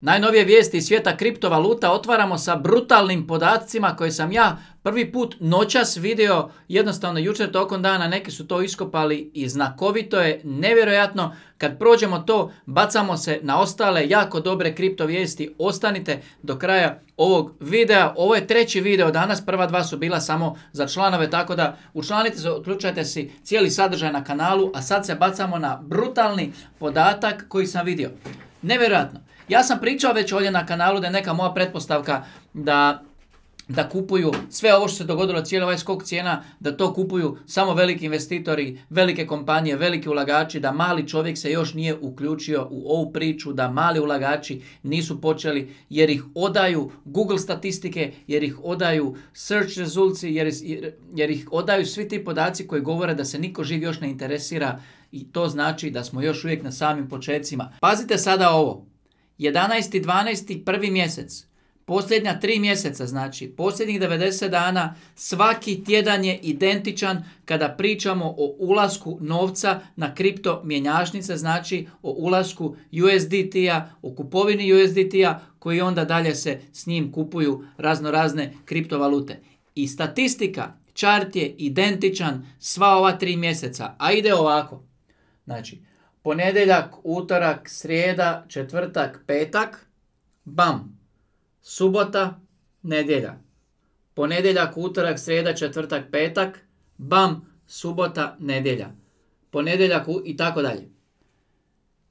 Najnovije vijesti iz svijeta kriptovaluta otvaramo sa brutalnim podacima koje sam ja prvi put noćas vidio, jednostavno jučer tokom dana neki su to iskopali i znakovito je, nevjerojatno, kad prođemo to bacamo se na ostale jako dobre kripto vijesti, ostanite do kraja ovog videa, ovo je treći video danas, prva dva su bila samo za članove, tako da učlanite se, uključajte si cijeli sadržaj na kanalu, a sad se bacamo na brutalni podatak koji sam vidio. Nevjerojatno. Ja sam pričao već ovdje na kanalu da je neka moja pretpostavka da da kupuju sve ovo što se dogodilo, cijeli ovaj skok cijena, da to kupuju samo veliki investitori, velike kompanije, veliki ulagači, da mali čovjek se još nije uključio u ovu priču, da mali ulagači nisu počeli jer ih odaju Google statistike, jer ih odaju search rezulci, jer, ih odaju svi ti podaci koji govore da se niko živ još ne interesira i to znači da smo još uvijek na samim počecima. Pazite sada ovo, 11. 12. prvi mjesec. Posljednja tri mjeseca, znači posljednjih 90 dana, svaki tjedan je identičan kada pričamo o ulasku novca na kripto mjenjačnice, znači o ulasku USDT-a, o kupovini USDT-a koji onda dalje se s njim kupuju razno razne kriptovalute. I statistika, čart je identičan sva ova tri mjeseca, a ide ovako. Znači, ponedjeljak, utorak, srijeda, četvrtak, petak, bam, subota, nedjelja. Ponedjeljak, utorak, srijeda, četvrtak, petak, bam, subota, nedjelja. Ponedjeljak i tako dalje.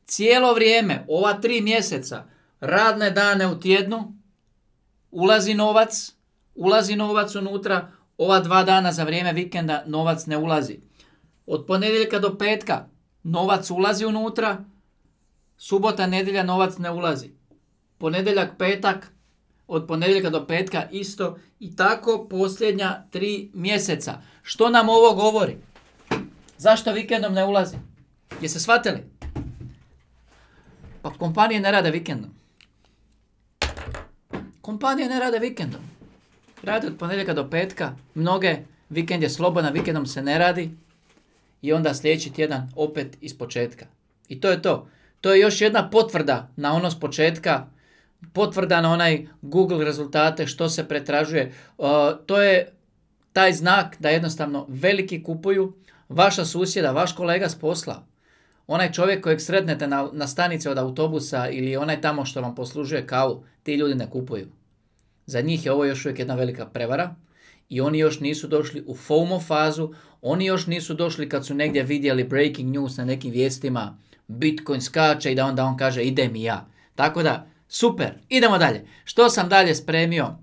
Cijelo vrijeme, ova tri mjeseca, radne dane u tjednu, ulazi novac, ulazi novac unutra, ova dva dana za vrijeme vikenda novac ne ulazi. Od ponedjeljka do petka Novac ulazi unutra, subota, nedjelja novac ne ulazi. ponedeljak, petak, od ponedjeljka do petka isto i tako posljednja tri mjeseca. Što nam ovo govori? Zašto vikendom ne ulazi? Jeste shvatili? Pa kompanije ne rade vikendom. Kompanije ne rade vikendom. Rade od ponedjeljka do petka. Mnoge vikend je slobodan, vikendom se ne radi i onda sljedeći tjedan opet iz početka. I to je to. To je još jedna potvrda na ono s početka, potvrda na onaj Google rezultate što se pretražuje. Uh, to je taj znak da jednostavno veliki kupuju, vaša susjeda, vaš kolega s posla, onaj čovjek kojeg srednete na, na stanici od autobusa ili onaj tamo što vam poslužuje kao ti ljudi ne kupuju. Za njih je ovo još uvijek jedna velika prevara i oni još nisu došli u FOMO fazu, oni još nisu došli kad su negdje vidjeli breaking news na nekim vijestima, Bitcoin skače i da onda on kaže idem i ja. Tako da, super, idemo dalje. Što sam dalje spremio?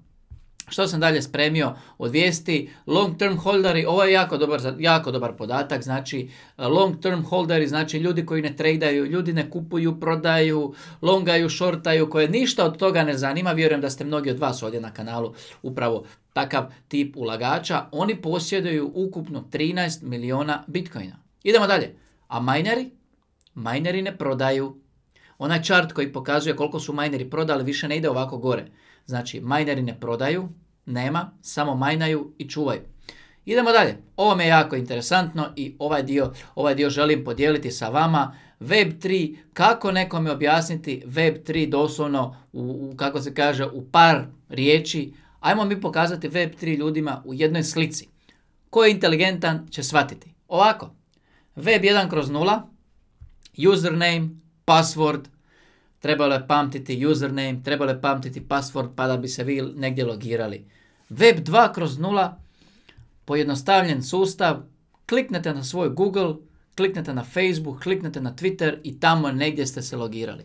Što sam dalje spremio od vijesti? Long term holderi, ovo je jako dobar, jako dobar podatak, znači eh, long term holderi, znači ljudi koji ne tradaju, ljudi ne kupuju, prodaju, longaju, shortaju, koje ništa od toga ne zanima, vjerujem da ste mnogi od vas ovdje na kanalu upravo takav tip ulagača, oni posjeduju ukupno 13 miliona bitcoina. Idemo dalje. A mineri? Mineri ne prodaju. Onaj čart koji pokazuje koliko su mineri prodali više ne ide ovako gore Znači, majneri ne prodaju, nema, samo majnaju i čuvaju. Idemo dalje. Ovo me je jako interesantno i ovaj dio, ovaj dio želim podijeliti sa vama. Web3, kako nekome objasniti Web3 doslovno, u, kako se kaže, u par riječi. Ajmo mi pokazati Web3 ljudima u jednoj slici. Ko je inteligentan će shvatiti. Ovako, Web1 kroz 0, username, password, trebalo je pamtiti username, trebalo je pamtiti password pa da bi se vi negdje logirali. Web 2 kroz 0, pojednostavljen sustav, kliknete na svoj Google, kliknete na Facebook, kliknete na Twitter i tamo negdje ste se logirali.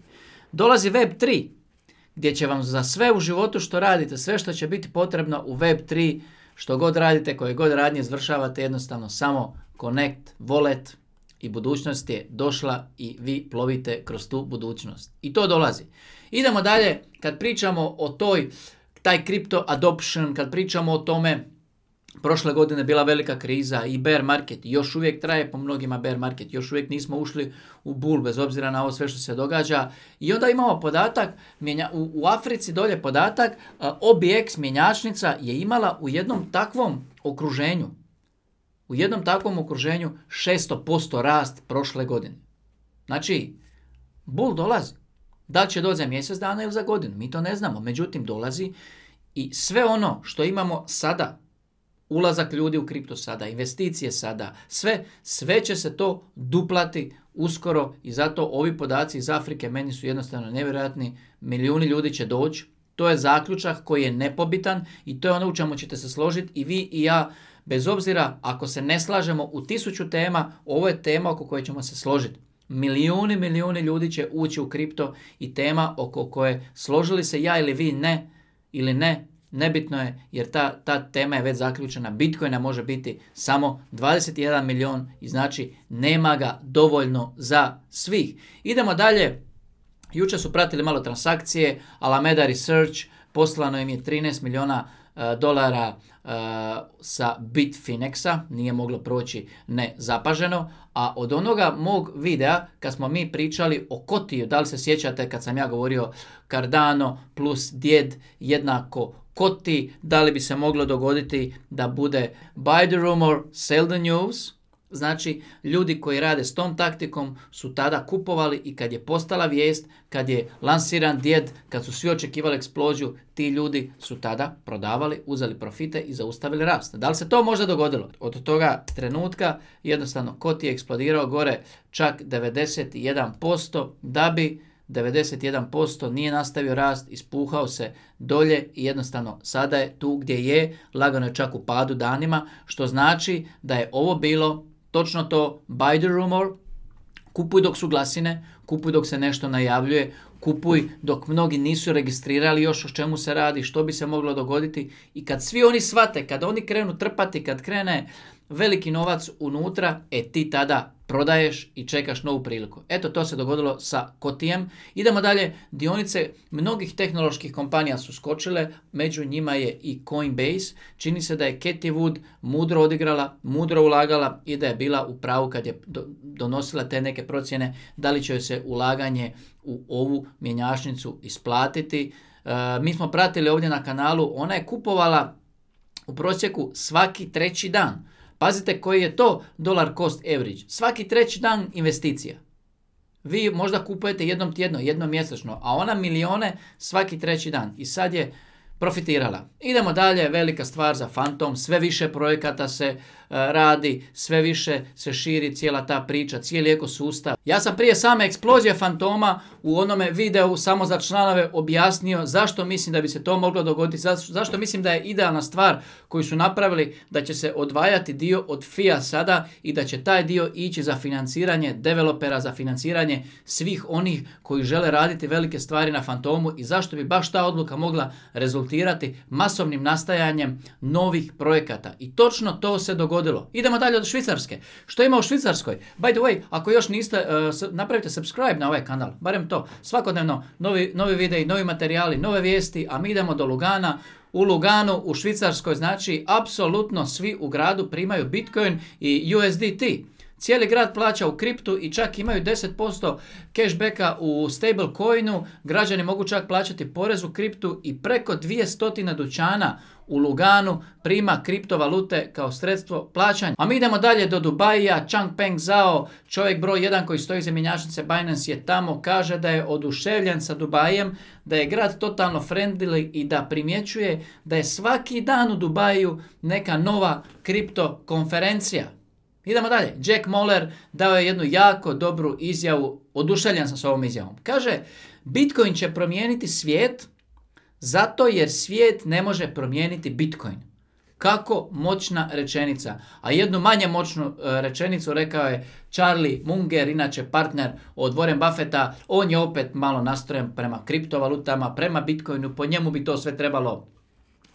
Dolazi Web 3, gdje će vam za sve u životu što radite, sve što će biti potrebno u Web 3, što god radite, koje god radnje izvršavate, jednostavno samo connect, wallet, i budućnost je došla i vi plovite kroz tu budućnost. I to dolazi. Idemo dalje, kad pričamo o toj, taj crypto adoption, kad pričamo o tome, prošle godine bila velika kriza i bear market, još uvijek traje po mnogima bear market, još uvijek nismo ušli u bull bez obzira na ovo sve što se događa. I onda imamo podatak, u, u Africi dolje podatak, OBX mjenjačnica je imala u jednom takvom okruženju, u jednom takvom okruženju 600% rast prošle godine. Znači, bul dolazi. Da li će doći za mjesec dana ili za godinu, mi to ne znamo. Međutim, dolazi i sve ono što imamo sada, ulazak ljudi u kripto sada, investicije sada, sve, sve će se to duplati uskoro i zato ovi podaci iz Afrike meni su jednostavno nevjerojatni. Milijuni ljudi će doći, to je zaključak koji je nepobitan i to je ono u čemu ćete se složiti i vi i ja bez obzira ako se ne slažemo u tisuću tema, ovo je tema oko koje ćemo se složiti. Milijuni, milijuni ljudi će ući u kripto i tema oko koje složili se ja ili vi ne, ili ne, nebitno je jer ta, ta tema je već zaključena. Bitcoina može biti samo 21 milijun, i znači nema ga dovoljno za svih. Idemo dalje. Jučer su pratili malo transakcije, Alameda Research, poslano im je 13 milijuna E, dolara e, sa Bitfinexa nije moglo proći nezapaženo, a od onoga mog videa kad smo mi pričali o kotiju, da li se sjećate kad sam ja govorio Cardano plus djed jednako koti, da li bi se moglo dogoditi da bude buy the rumor, sell the news, Znači, ljudi koji rade s tom taktikom su tada kupovali i kad je postala vijest, kad je lansiran djed, kad su svi očekivali eksploziju, ti ljudi su tada prodavali, uzeli profite i zaustavili rast. Da li se to možda dogodilo? Od toga trenutka jednostavno kot je eksplodirao gore čak 91% da bi 91% nije nastavio rast, ispuhao se dolje i jednostavno sada je tu gdje je, lagano je čak u padu danima, što znači da je ovo bilo točno to, buy the rumor, kupuj dok su glasine, kupuj dok se nešto najavljuje, kupuj dok mnogi nisu registrirali još o čemu se radi, što bi se moglo dogoditi i kad svi oni svate kad oni krenu trpati, kad krene veliki novac unutra, e ti tada prodaješ i čekaš novu priliku. Eto, to se dogodilo sa Kotijem. Idemo dalje, dionice mnogih tehnoloških kompanija su skočile, među njima je i Coinbase. Čini se da je Cathie Wood mudro odigrala, mudro ulagala i da je bila u pravu kad je donosila te neke procjene da li će se ulaganje u ovu mjenjačnicu isplatiti. E, mi smo pratili ovdje na kanalu, ona je kupovala u prosjeku svaki treći dan. Pazite koji je to dolar cost average. Svaki treći dan investicija. Vi možda kupujete jednom tjedno, jednom mjesečno, a ona milione svaki treći dan. I sad je profitirala. Idemo dalje, velika stvar za Phantom, sve više projekata se E, radi, sve više se širi cijela ta priča, cijeli ekosustav. Ja sam prije same eksplozije fantoma u onome videu samo za članove objasnio zašto mislim da bi se to moglo dogoditi, zašto mislim da je idealna stvar koju su napravili da će se odvajati dio od FIA sada i da će taj dio ići za financiranje developera, za financiranje svih onih koji žele raditi velike stvari na fantomu i zašto bi baš ta odluka mogla rezultirati masovnim nastajanjem novih projekata. I točno to se dogodilo dogodilo. Idemo dalje od Švicarske. Što ima u Švicarskoj? By the way, ako još niste, e, napravite subscribe na ovaj kanal, barem to. Svakodnevno novi, novi videi, novi materijali, nove vijesti, a mi idemo do Lugana. U Luganu, u Švicarskoj, znači, apsolutno svi u gradu primaju Bitcoin i USDT. Cijeli grad plaća u kriptu i čak imaju 10% cashbacka u stablecoinu. Građani mogu čak plaćati porez u kriptu i preko 200 dućana u Luganu prima kriptovalute kao sredstvo plaćanja. A mi idemo dalje do Dubaija. Changpeng Zhao, čovjek broj 1 koji stoji za mjenjačnice Binance je tamo, kaže da je oduševljen sa Dubajem, da je grad totalno friendly i da primjećuje da je svaki dan u Dubaju neka nova kripto konferencija. Idemo dalje. Jack Moller dao je jednu jako dobru izjavu, oduševljen sam s ovom izjavom. Kaže, Bitcoin će promijeniti svijet zato jer svijet ne može promijeniti Bitcoin. Kako moćna rečenica. A jednu manje moćnu e, rečenicu rekao je Charlie Munger, inače partner od Warren Buffetta. On je opet malo nastrojen prema kriptovalutama, prema Bitcoinu, po njemu bi to sve trebalo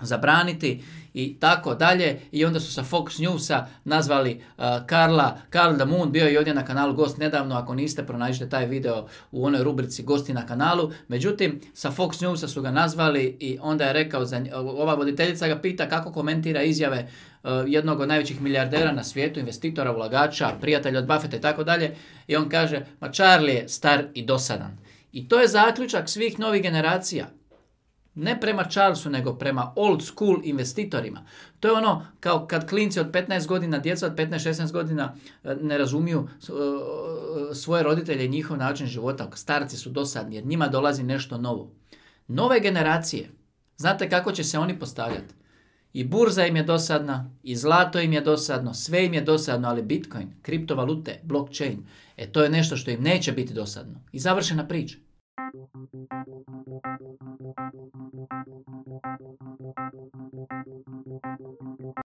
zabraniti i tako dalje i onda su sa Fox Newsa nazvali uh, Karla, Karl Moon bio je ovdje na kanalu Gost nedavno, ako niste pronađite taj video u onoj rubrici Gosti na kanalu, međutim sa Fox Newsa su ga nazvali i onda je rekao, za, ova voditeljica ga pita kako komentira izjave uh, jednog od najvećih milijardera na svijetu, investitora, ulagača, prijatelja od Buffetta i tako dalje i on kaže, ma Charlie je star i dosadan. I to je zaključak svih novih generacija. Ne prema Charlesu, nego prema old school investitorima. To je ono kao kad klinci od 15 godina, djeca od 15-16 godina e, ne razumiju e, svoje roditelje i njihov način života. Starci su dosadni jer njima dolazi nešto novo. Nove generacije, znate kako će se oni postavljati? I burza im je dosadna, i zlato im je dosadno, sve im je dosadno, ali bitcoin, kriptovalute, blockchain, e to je nešto što im neće biti dosadno. I završena priča.